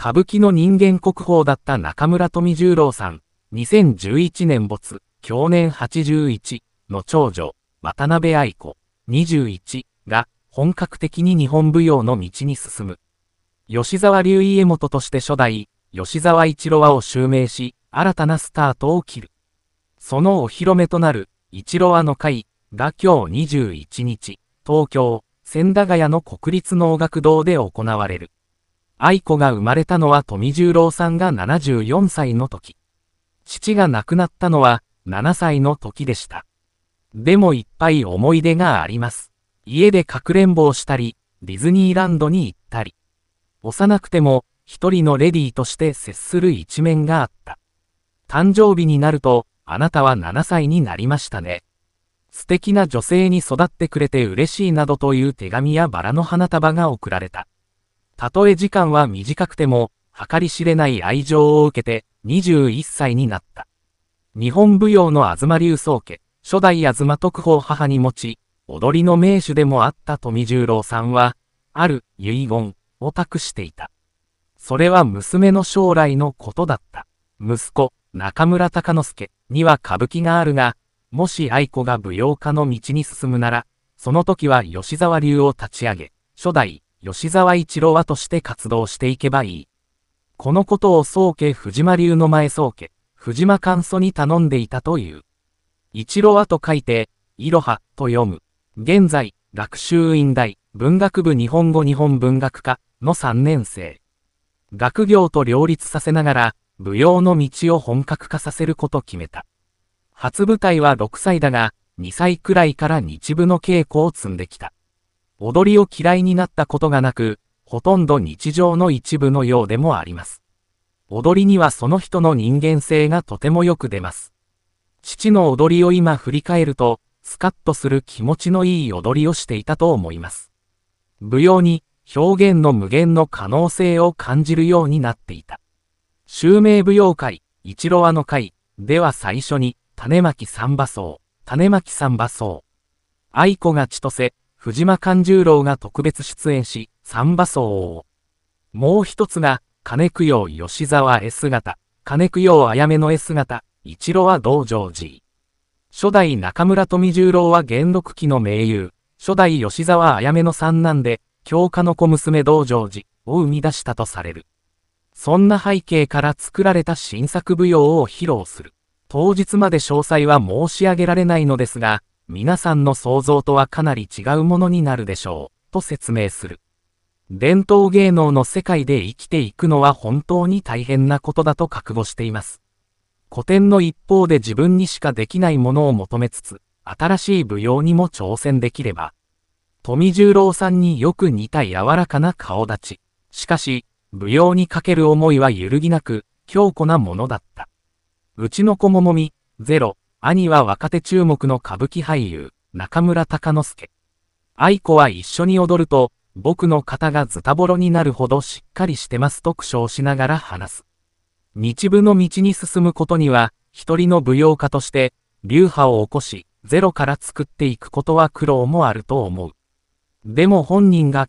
歌舞伎の人間国宝だった中村富十郎さん、2011年没、去年81の長女、渡辺愛子、21が本格的に日本舞踊の道に進む。吉沢隆家元として初代、吉沢一郎和を襲名し、新たなスタートを切る。そのお披露目となる、一郎和の会が今日21日、東京、千駄ヶ谷の国立能楽堂で行われる。愛子が生まれたのは富十郎さんが74歳の時。父が亡くなったのは7歳の時でした。でもいっぱい思い出があります。家でかくれんぼをしたり、ディズニーランドに行ったり。幼くても一人のレディーとして接する一面があった。誕生日になると、あなたは7歳になりましたね。素敵な女性に育ってくれて嬉しいなどという手紙やバラの花束が贈られた。たとえ時間は短くても、計り知れない愛情を受けて、21歳になった。日本舞踊の東流宗家、初代東特報母に持ち、踊りの名手でもあった富十郎さんは、ある遺言を託していた。それは娘の将来のことだった。息子、中村隆之介には歌舞伎があるが、もし愛子が舞踊家の道に進むなら、その時は吉沢流を立ち上げ、初代吉沢一郎はとして活動していけばいい。このことを宗家藤間流の前宗家、藤間簡素に頼んでいたという。一郎はと書いて、いろはと読む。現在、学習院大、文学部日本語日本文学科の3年生。学業と両立させながら、舞踊の道を本格化させること決めた。初舞台は6歳だが、2歳くらいから日舞の稽古を積んできた。踊りを嫌いになったことがなく、ほとんど日常の一部のようでもあります。踊りにはその人の人間性がとてもよく出ます。父の踊りを今振り返ると、スカッとする気持ちのいい踊りをしていたと思います。舞踊に表現の無限の可能性を感じるようになっていた。襲名舞踊会、一路和の会では最初に、種まき三馬荘、種まき三馬荘。愛子が千歳、藤間勘十郎が特別出演し、三馬荘を。もう一つが、金供養吉沢絵姿、金供養あやめの絵姿、一路は道成寺。初代中村富十郎は元禄期の名優、初代吉沢あやめの三男で、教科の小娘道成寺を生み出したとされる。そんな背景から作られた新作舞踊を披露する。当日まで詳細は申し上げられないのですが、皆さんの想像とはかなり違うものになるでしょう、と説明する。伝統芸能の世界で生きていくのは本当に大変なことだと覚悟しています。古典の一方で自分にしかできないものを求めつつ、新しい舞踊にも挑戦できれば。富十郎さんによく似た柔らかな顔立ち。しかし、舞踊にかける思いは揺るぎなく、強固なものだった。うちの子ももみ、ゼロ、兄は若手注目の歌舞伎俳優、中村隆之介。愛子は一緒に踊ると、僕の肩がズタボロになるほどしっかりしてますと苦笑しながら話す。日舞の道に進むことには、一人の舞踊家として、流派を起こし、ゼロから作っていくことは苦労もあると思う。でも本人が